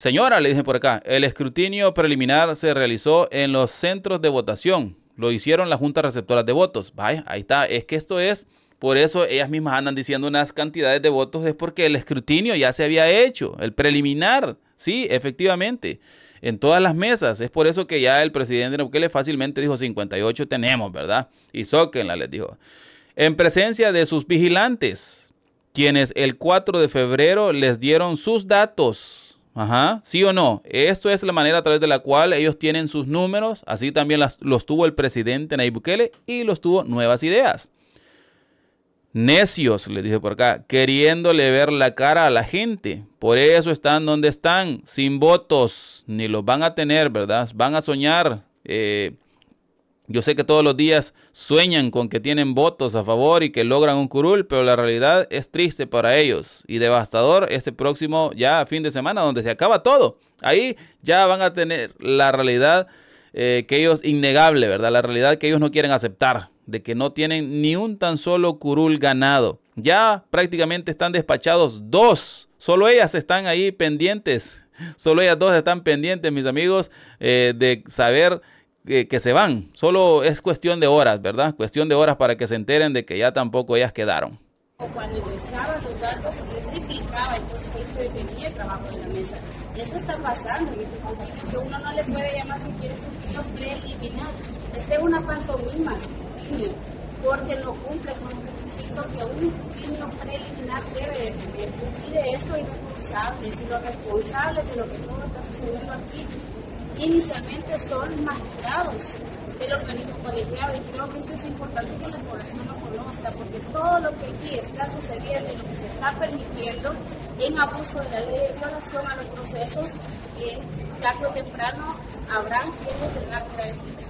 Señora, le dicen por acá, el escrutinio preliminar se realizó en los centros de votación. Lo hicieron las juntas receptoras de votos. Vaya, ahí está. Es que esto es, por eso ellas mismas andan diciendo unas cantidades de votos, es porque el escrutinio ya se había hecho, el preliminar, sí, efectivamente, en todas las mesas. Es por eso que ya el presidente le fácilmente dijo 58 tenemos, ¿verdad? Y la les dijo. En presencia de sus vigilantes, quienes el 4 de febrero les dieron sus datos Ajá, sí o no. Esto es la manera a través de la cual ellos tienen sus números, así también los tuvo el presidente Nayib Bukele y los tuvo nuevas ideas. Necios, le dije por acá, queriéndole ver la cara a la gente. Por eso están donde están, sin votos, ni los van a tener, ¿verdad? Van a soñar. Eh, yo sé que todos los días sueñan con que tienen votos a favor y que logran un curul, pero la realidad es triste para ellos y devastador este próximo ya fin de semana donde se acaba todo. Ahí ya van a tener la realidad eh, que ellos innegable, ¿verdad? La realidad que ellos no quieren aceptar, de que no tienen ni un tan solo curul ganado. Ya prácticamente están despachados dos. Solo ellas están ahí pendientes. Solo ellas dos están pendientes, mis amigos, eh, de saber que se van. Solo es cuestión de horas, ¿verdad? Cuestión de horas para que se enteren de que ya tampoco ellas quedaron. Cuando ingresaba los datos, identificaba, entonces eso detenía el trabajo de la mesa. Y Eso está pasando en este conflicto, que uno no le puede llamar si quiere un preliminar. Esta es una pantomima, porque no cumple con los requisito que un niño preliminar debe cumplir. de esto hay responsables, y los responsables de lo que todo está sucediendo aquí inicialmente son magistrados del organismo colegiado y creo que esto es importante que la población lo conozca porque todo lo que aquí está sucediendo y lo que se está permitiendo en abuso de la ley violación a los procesos, que tarde o temprano habrán que tener las personas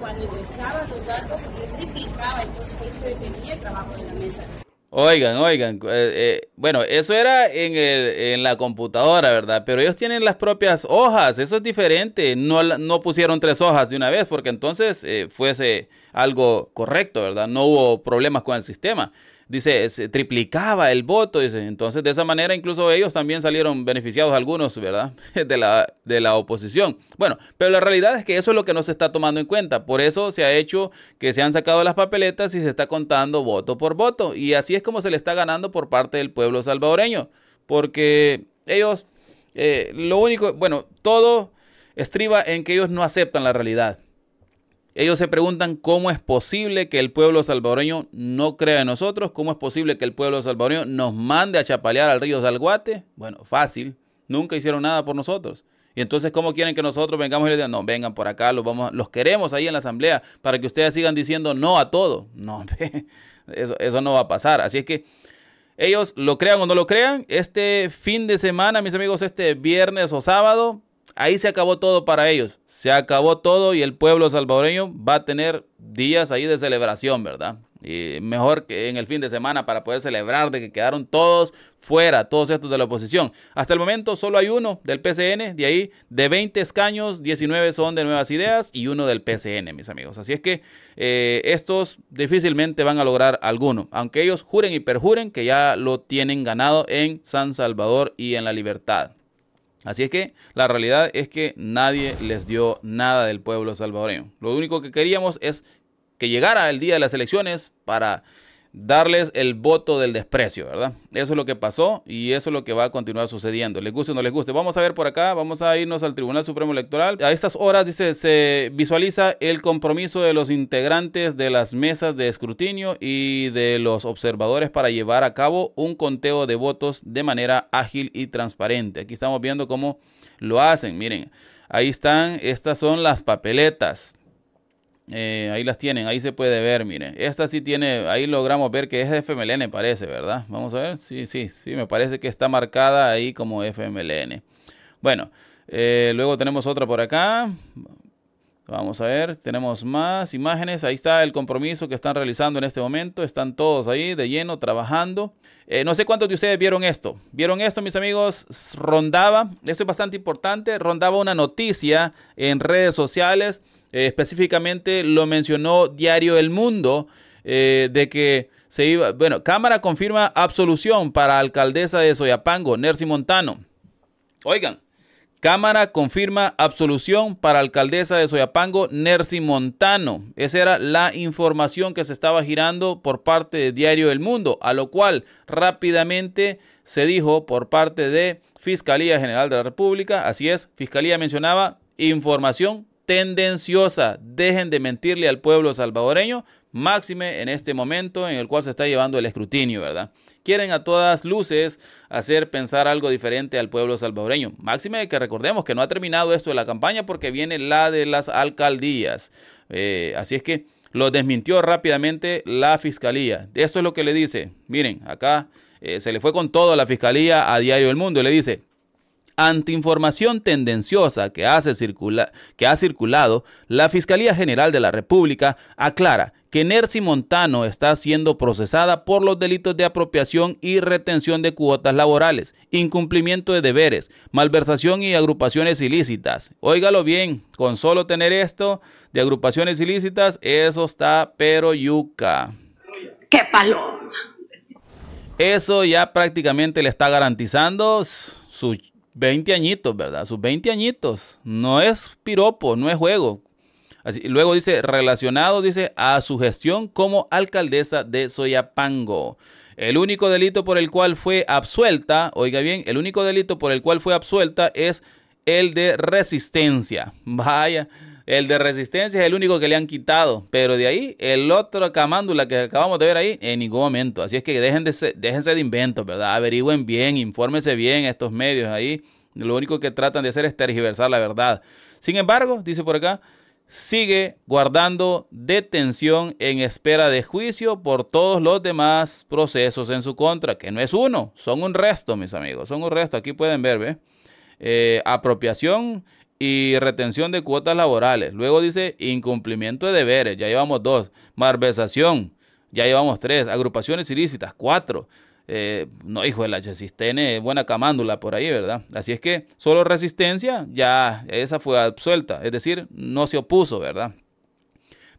cuando ingresaba los datos, replicaba, entonces ahí se detenía el trabajo de la mesa. Oigan, oigan, eh, eh, bueno, eso era en, el, en, la computadora, ¿verdad? Pero ellos tienen las propias hojas, eso es diferente, no, no pusieron tres hojas de una vez porque entonces eh, fuese algo correcto, ¿verdad? No hubo problemas con el sistema dice, se triplicaba el voto, dice. Entonces, de esa manera, incluso ellos también salieron beneficiados algunos, ¿verdad? De la, de la oposición. Bueno, pero la realidad es que eso es lo que no se está tomando en cuenta. Por eso se ha hecho que se han sacado las papeletas y se está contando voto por voto. Y así es como se le está ganando por parte del pueblo salvadoreño. Porque ellos, eh, lo único, bueno, todo estriba en que ellos no aceptan la realidad. Ellos se preguntan cómo es posible que el pueblo salvadoreño no crea en nosotros, cómo es posible que el pueblo salvadoreño nos mande a chapalear al río Salguate. Bueno, fácil, nunca hicieron nada por nosotros. Y entonces, ¿cómo quieren que nosotros vengamos y les digan, no, vengan por acá, los, vamos, los queremos ahí en la asamblea para que ustedes sigan diciendo no a todo? No, eso, eso no va a pasar. Así es que ellos lo crean o no lo crean, este fin de semana, mis amigos, este viernes o sábado, Ahí se acabó todo para ellos. Se acabó todo y el pueblo salvadoreño va a tener días ahí de celebración, ¿verdad? Y mejor que en el fin de semana para poder celebrar de que quedaron todos fuera, todos estos de la oposición. Hasta el momento solo hay uno del PCN, de ahí de 20 escaños, 19 son de nuevas ideas y uno del PCN, mis amigos. Así es que eh, estos difícilmente van a lograr alguno, aunque ellos juren y perjuren que ya lo tienen ganado en San Salvador y en la libertad. Así es que la realidad es que nadie les dio nada del pueblo salvadoreño. Lo único que queríamos es que llegara el día de las elecciones para darles el voto del desprecio, ¿verdad? Eso es lo que pasó y eso es lo que va a continuar sucediendo. Les guste o no les guste. Vamos a ver por acá, vamos a irnos al Tribunal Supremo Electoral. A estas horas, dice, se visualiza el compromiso de los integrantes de las mesas de escrutinio y de los observadores para llevar a cabo un conteo de votos de manera ágil y transparente. Aquí estamos viendo cómo lo hacen, miren. Ahí están, estas son las papeletas. Eh, ahí las tienen, ahí se puede ver, mire, Esta sí tiene, ahí logramos ver que es FMLN, parece, ¿verdad? Vamos a ver, sí, sí, sí, me parece que está marcada ahí como FMLN. Bueno, eh, luego tenemos otra por acá. Vamos a ver, tenemos más imágenes. Ahí está el compromiso que están realizando en este momento. Están todos ahí de lleno trabajando. Eh, no sé cuántos de ustedes vieron esto. ¿Vieron esto, mis amigos? Rondaba, esto es bastante importante, rondaba una noticia en redes sociales eh, específicamente lo mencionó Diario El Mundo, eh, de que se iba, bueno, Cámara confirma absolución para alcaldesa de Soyapango, Nerci Montano. Oigan, Cámara confirma absolución para alcaldesa de Soyapango, Nerci Montano. Esa era la información que se estaba girando por parte de Diario El Mundo, a lo cual rápidamente se dijo por parte de Fiscalía General de la República, así es, Fiscalía mencionaba información tendenciosa. Dejen de mentirle al pueblo salvadoreño, máxime en este momento en el cual se está llevando el escrutinio, ¿verdad? Quieren a todas luces hacer pensar algo diferente al pueblo salvadoreño. Máxime que recordemos que no ha terminado esto de la campaña porque viene la de las alcaldías. Eh, así es que lo desmintió rápidamente la fiscalía. Esto es lo que le dice. Miren, acá eh, se le fue con todo a la fiscalía a Diario El Mundo. Le dice, ante información tendenciosa que, hace que ha circulado, la Fiscalía General de la República aclara que Nercy Montano está siendo procesada por los delitos de apropiación y retención de cuotas laborales, incumplimiento de deberes, malversación y agrupaciones ilícitas. Óigalo bien, con solo tener esto de agrupaciones ilícitas, eso está pero yuca. ¡Qué paloma! Eso ya prácticamente le está garantizando su 20 añitos, ¿verdad? Sus 20 añitos. No es piropo, no es juego. Así, luego dice, relacionado, dice, a su gestión como alcaldesa de Soyapango. El único delito por el cual fue absuelta, oiga bien, el único delito por el cual fue absuelta es el de resistencia. Vaya, el de Resistencia es el único que le han quitado, pero de ahí el otro camándula que acabamos de ver ahí, en ningún momento. Así es que dejen de, déjense de inventos, ¿verdad? Averigüen bien, infórmense bien estos medios ahí. Lo único que tratan de hacer es tergiversar la verdad. Sin embargo, dice por acá, sigue guardando detención en espera de juicio por todos los demás procesos en su contra, que no es uno, son un resto, mis amigos, son un resto. Aquí pueden ver, ¿ve? Eh, apropiación y retención de cuotas laborales. Luego dice incumplimiento de deberes, ya llevamos dos. Malversación, ya llevamos tres. Agrupaciones ilícitas, cuatro. Eh, no, hijo de la chesistene, buena camándula por ahí, ¿verdad? Así es que solo resistencia, ya esa fue absuelta, es decir, no se opuso, ¿verdad?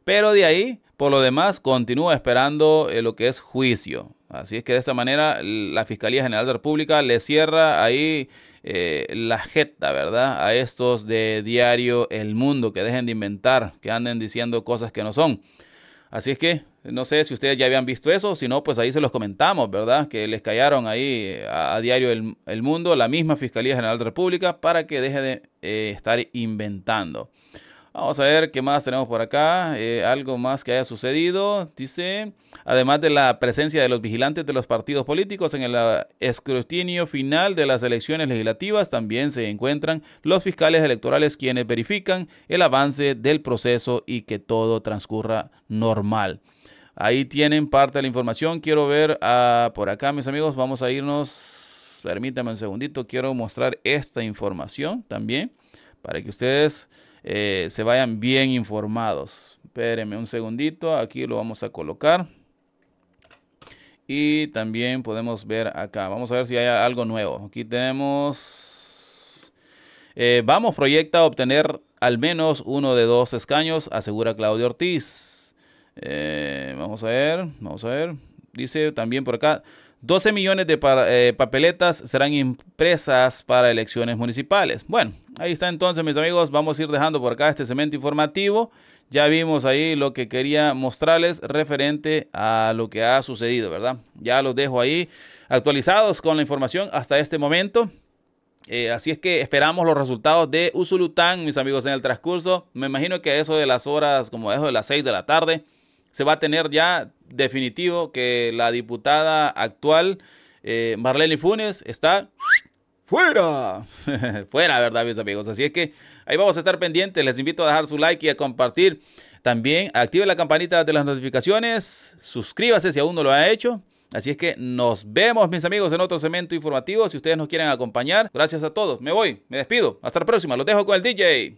Pero de ahí, por lo demás, continúa esperando eh, lo que es juicio. Así es que de esta manera la Fiscalía General de la República le cierra ahí eh, la jeta, ¿verdad? A estos de diario El Mundo, que dejen de inventar, que anden diciendo cosas que no son. Así es que no sé si ustedes ya habían visto eso, si no, pues ahí se los comentamos, ¿verdad? Que les callaron ahí eh, a, diario el, Mundo, la misma Fiscalía General de la República, para que deje de eh, estar inventando. Vamos a ver qué más tenemos por acá. Eh, algo más que haya sucedido. Dice, además de la presencia de los vigilantes de los partidos políticos en el ah, escrutinio final de las elecciones legislativas, también se encuentran los fiscales electorales quienes verifican el avance del proceso y que todo transcurra normal. Ahí tienen parte de la información. Quiero ver ah, por acá, mis amigos. Vamos a irnos. Permítanme un segundito. Quiero mostrar esta información también para que ustedes eh, se vayan bien informados. Espérenme un segundito, aquí lo vamos a colocar. Y también podemos ver acá, vamos a ver si hay algo nuevo. Aquí tenemos, eh, vamos proyecta obtener al menos uno de dos escaños, asegura Claudio Ortiz. Eh, vamos a ver, vamos a ver. Dice también por acá, 12 millones de eh, papeletas serán impresas para elecciones municipales. Bueno, ahí está entonces, mis amigos. Vamos a ir dejando por acá este cemento informativo. Ya vimos ahí lo que quería mostrarles referente a lo que ha sucedido, ¿verdad? Ya los dejo ahí actualizados con la información hasta este momento. Eh, así es que esperamos los resultados de Usulután, mis amigos, en el transcurso. Me imagino que a eso de las horas, como eso de las 6 de la tarde, se va a tener ya definitivo que la diputada actual, eh, Marlene Funes, está fuera. fuera, ¿verdad, mis amigos? Así es que ahí vamos a estar pendientes. Les invito a dejar su like y a compartir. También active la campanita de las notificaciones. Suscríbase si aún no lo ha hecho. Así es que nos vemos, mis amigos, en otro segmento informativo. Si ustedes nos quieren acompañar, gracias a todos. Me voy, me despido. Hasta la próxima. Los dejo con el DJ.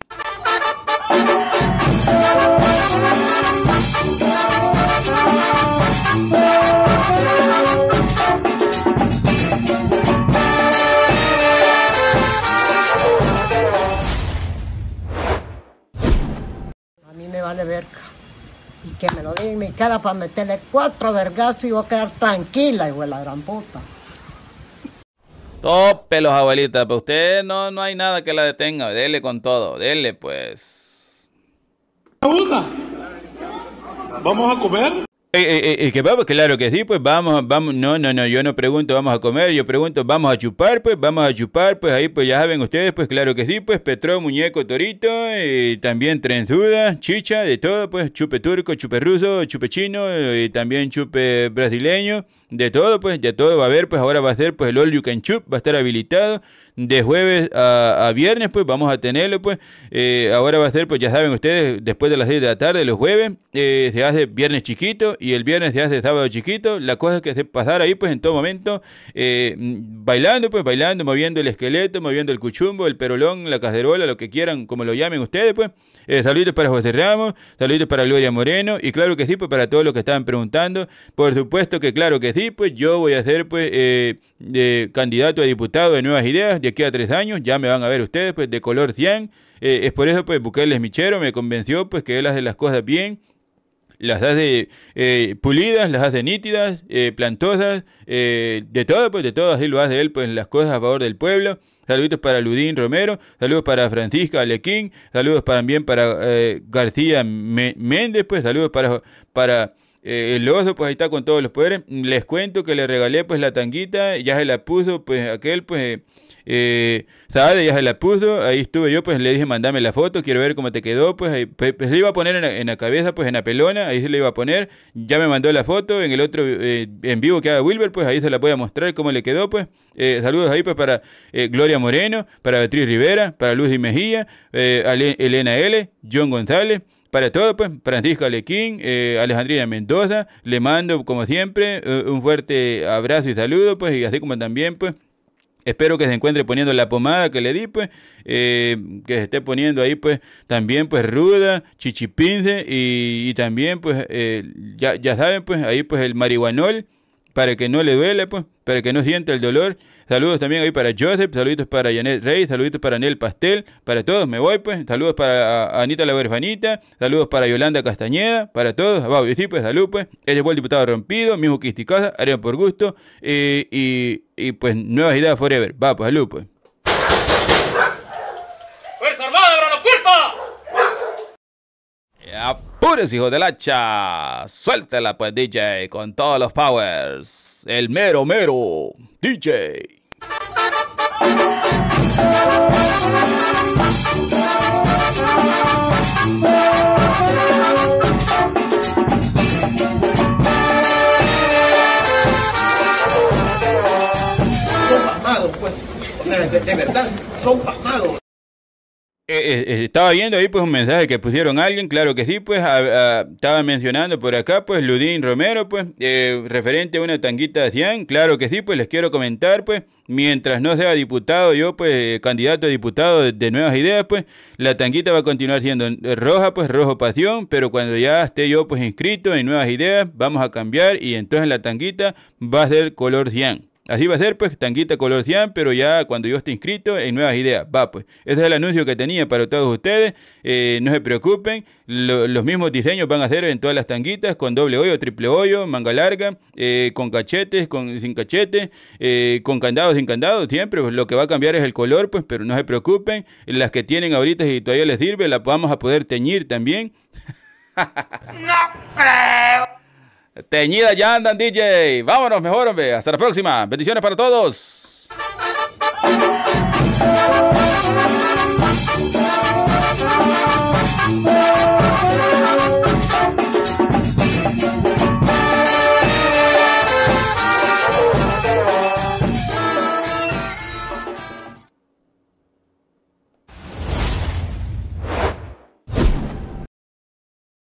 de verga. Y que me lo diga en mi cara para meterle cuatro vergazos y voy a quedar tranquila, igual de la gran puta. los abuelita, pero usted no, no hay nada que la detenga, dele con todo, dele pues. ¿Vamos a comer? Eh eh, eh, eh, que claro que sí, pues vamos, vamos, no, no, no, yo no pregunto, vamos a comer, yo pregunto, vamos a chupar, pues, vamos a chupar, pues ahí pues ya saben ustedes, pues claro que sí, pues petró, muñeco, torito, y eh, también trenzuda, chicha, de todo, pues chupe turco, chupe ruso, chupe chino, y también chupe brasileño, de todo, pues, de todo va a haber, pues ahora va a ser, pues el all you can chup, va a estar habilitado, de jueves a, a viernes, pues vamos a tenerlo, pues eh, ahora va a ser, pues ya saben ustedes, después de las 6 de la tarde, los jueves, eh, se hace viernes chiquito y el viernes se hace sábado chiquito, la cosa es que se pasar ahí, pues en todo momento, eh, bailando, pues bailando, moviendo el esqueleto, moviendo el cuchumbo, el perolón, la cacerola, lo que quieran, como lo llamen ustedes, pues. Eh, saludos para José Ramos, saludos para Gloria Moreno y claro que sí, pues para todos los que estaban preguntando, por supuesto que claro que sí, pues yo voy a ser, pues, candidato a diputado de Nuevas Ideas, de aquí a tres años, ya me van a ver ustedes, pues de color cian. Eh, es por eso, pues Bukele Michero me convenció, pues que él hace las cosas bien, las hace eh, pulidas, las hace nítidas, eh, plantosas, eh, de todo, pues de todo, así lo hace él, pues las cosas a favor del pueblo. saludos para Ludín Romero, saludos para Francisca Alequín, saludos también para García Méndez, pues saludos para... para el oso pues ahí está con todos los poderes. Les cuento que le regalé pues la tanguita, ya se la puso pues aquel pues eh, ¿Sabes? Ella se la puso, ahí estuve yo, pues le dije, mandame la foto, quiero ver cómo te quedó, pues, ahí, pues, le iba a poner en la, cabeza, pues en la pelona, ahí se le iba a poner, ya me mandó la foto, en el otro, eh, en vivo que haga Wilber, pues ahí se la voy a mostrar cómo le quedó, pues. Eh, saludos ahí pues, para eh, Gloria Moreno, para Beatriz Rivera, para Luz y Mejía, Elena L., John González para todo, pues, Francisco Alequín, Alejandrina Mendoza, le mando, como siempre, un fuerte abrazo y saludo, pues, y así como también, pues, Espero que se encuentre poniendo la pomada que le di, pues, eh, que se esté poniendo ahí, pues, también, pues, ruda, chichipince y, y también, pues, eh, ya, ya saben, pues, ahí, pues, el marihuanol para que no le duele, pues, para que no siente el dolor. Saludos también ahí para Joseph, saluditos para Janet Rey, saluditos para Nel Pastel, para todos, me voy pues. Saludos para Anita la Berfanita, saludos para Yolanda Castañeda, para todos. va, y sí, pues, salud pues. fue el diputado rompido, mismo casa, harían por gusto. Eh, y, y, pues, nuevas ideas forever. Va, pues, salud pues. Puros hijos del hacha. Suéltela pues, DJ, con todos los powers. El mero mero, DJ. Son pasmados, pues. O sea, de verdad, son pasmados. Eh, eh, eh, estaba viendo ahí pues un mensaje que pusieron alguien, claro que sí, pues estaba mencionando por acá pues Ludín Romero, pues referente a una tanguita de Cian, claro que sí, pues les quiero comentar pues, mientras no sea diputado yo pues candidato a diputado de, Nuevas Ideas pues, la tanguita va a continuar siendo roja pues rojo pasión, pero cuando ya esté yo pues inscrito en Nuevas Ideas vamos a cambiar y entonces la tanguita va a ser color Cian. Así va a ser, pues, tanguita color cian, pero ya cuando yo esté inscrito en nuevas ideas. Va, pues. Ese es el anuncio que tenía para todos ustedes. Eh, no se preocupen, los mismos diseños van a ser en todas las tanguitas, con doble hoyo, triple hoyo, manga larga, eh, con cachetes, sin cachetes, eh, con candados, sin candados, siempre. Pues, lo que va a cambiar es el color, pues, pero no se preocupen. Las que tienen ahorita, y todavía les sirve, las vamos a poder teñir también. no creo. Teñida ya andan, DJ. Vámonos, mejor, hombre. Hasta la próxima. Bendiciones para todos.